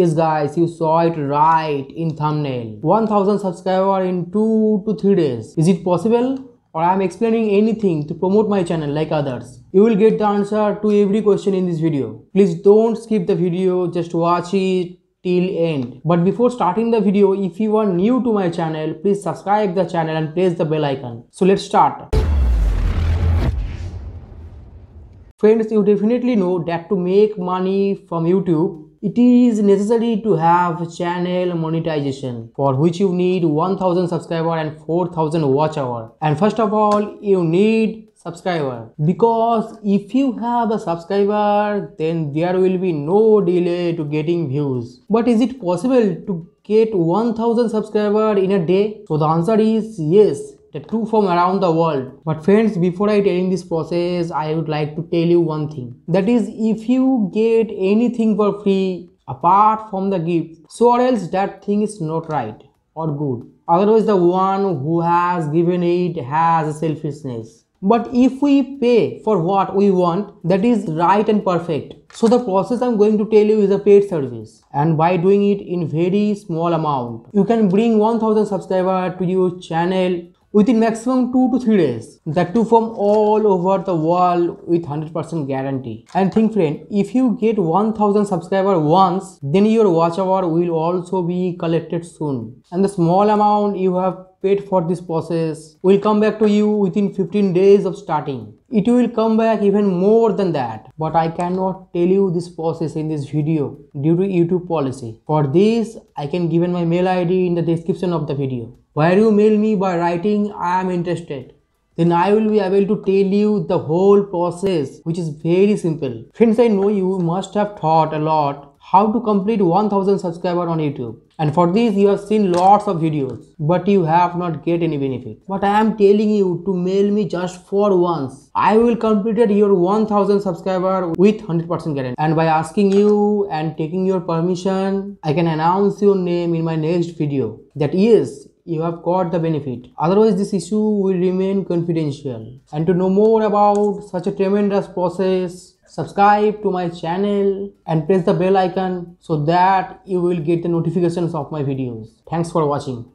yes guys you saw it right in thumbnail 1000 subscriber in 2 to 3 days is it possible or I am explaining anything to promote my channel like others. You will get the answer to every question in this video. Please don't skip the video, just watch it till end. But before starting the video, if you are new to my channel, please subscribe the channel and press the bell icon. So let's start. Friends, you definitely know that to make money from YouTube, it is necessary to have channel monetization for which you need 1000 subscriber and 4000 watch hour. And first of all, you need subscriber because if you have a subscriber then there will be no delay to getting views but is it possible to get 1000 subscriber in a day so the answer is yes the two from around the world. But friends, before I telling this process, I would like to tell you one thing. That is, if you get anything for free apart from the gift, so or else that thing is not right or good. Otherwise, the one who has given it has a selfishness. But if we pay for what we want, that is right and perfect. So the process I'm going to tell you is a paid service and by doing it in very small amount. You can bring 1000 subscriber to your channel within maximum 2 to 3 days that too from all over the world with 100% guarantee and think friend if you get 1000 subscriber once then your watch hour will also be collected soon and the small amount you have paid for this process will come back to you within 15 days of starting. It will come back even more than that. But I cannot tell you this process in this video due to YouTube policy. For this, I can give my mail ID in the description of the video. Where you mail me by writing I am interested then I will be able to tell you the whole process which is very simple. Friends, I know you must have thought a lot how to complete 1000 subscriber on youtube and for this you have seen lots of videos but you have not get any benefit but i am telling you to mail me just for once i will complete your 1000 subscriber with 100% guarantee and by asking you and taking your permission i can announce your name in my next video That is you have got the benefit otherwise this issue will remain confidential and to know more about such a tremendous process subscribe to my channel and press the bell icon so that you will get the notifications of my videos thanks for watching